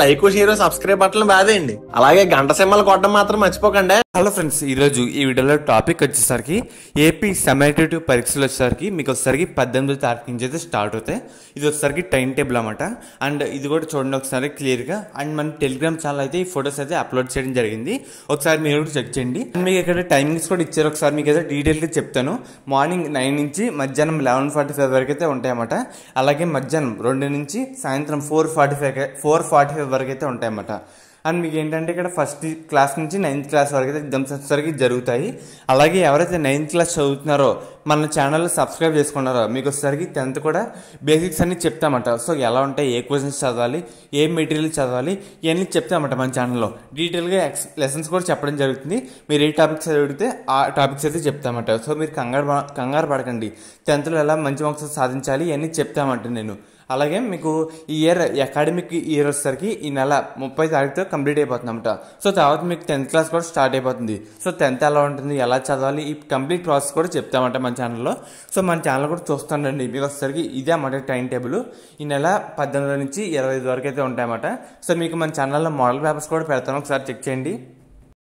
like share subscribe బట్టలు బాధేయండి అలాగే గంట సింహలు కొట్టడం మాత్రం మర్చిపోకండి హలో ఫ్రెండ్స్ ఈ రోజు ఈ వీడియోలో టాపిక్ వచ్చేసరికి ఏపీ సమ్మేటివ్ పరీక్షలు వచ్చేసరికి మీకు ఒకసారి పద్దెనిమిది తారీఖు నుంచి అయితే స్టార్ట్ అవుతాయి ఇది ఒకసారి టైం టేబుల్ అనమాట అండ్ ఇది కూడా చూడండి ఒకసారి క్లియర్గా అండ్ మన టెలిగ్రామ్ ఛానల్ అయితే ఈ ఫొటోస్ అయితే అప్లోడ్ చేయడం జరిగింది ఒకసారి మీరు కూడా చెక్ చేయండి మీకు ఇక్కడ టైమింగ్స్ కూడా ఇచ్చారు ఒకసారి మీకు అయితే డీటెయిల్గా చెప్తాను మార్నింగ్ నైన్ నుంచి మధ్యాహ్నం లెవెన్ ఫార్టీ ఫైవ్ వరకు అయితే ఉంటాయన్నమాట అలాగే మధ్యాహ్నం రెండు నుంచి సాయంత్రం four forty five four forty forty five వరకు అయితే ఉంటాయన్నమాట అండ్ మీకు ఏంటంటే ఇక్కడ ఫస్ట్ క్లాస్ నుంచి నైన్త్ క్లాస్ వరకు అయితే ఎగ్జామ్స్ వచ్చేసరికి జరుగుతాయి అలాగే ఎవరైతే నైన్త్ క్లాస్ చదువుతున్నారో మన ఛానల్ సబ్స్క్రైబ్ చేసుకున్నారో మీకు వచ్చేసరికి టెన్త్ కూడా బేసిక్స్ అన్ని చెప్తామంట సో ఎలా ఉంటాయి ఏ క్వశ్చన్స్ చదవాలి ఏ మెటీరియల్ చదవాలి ఇవన్నీ చెప్తామంట మన ఛానల్లో డీటెయిల్గా ఎక్స్ లెసన్స్ కూడా చెప్పడం జరుగుతుంది మీరు ఏ టాపిక్స్ చదివితే ఆ టాపిక్స్ అయితే చెప్తామంట సో మీరు కంగారు కంగారు పడకండి టెన్త్లో ఎలా మంచి మార్క్స్ సాధించాలి ఇవన్నీ చెప్తామంట నేను అలాగే మీకు ఈ ఇయర్ అకాడమిక్ ఇయర్ వచ్చేసరికి ఈ నెల ముప్పై తారీఖుతో కంప్లీట్ అనమాట సో తర్వాత మీకు టెన్త్ క్లాస్ కూడా స్టార్ట్ అయిపోతుంది సో టెన్త్ ఎలా ఉంటుంది ఎలా చదవాలి ఈ కంప్లీట్ ప్రాసెస్ కూడా చెప్తామంట మన ఛానల్లో సో మన ఛానల్ కూడా చూస్తానండి మీకు వచ్చేసరికి ఇదే అన్నమాట టైం టేబుల్ ఈ నెల పద్దెనిమిది నుంచి ఇరవై ఐదు వరకు అయితే ఉంటాయన్నమాట సో మీకు మన ఛానల్లో మోడల్ పేపర్స్ కూడా పెడతాను ఒకసారి చెక్ చేయండి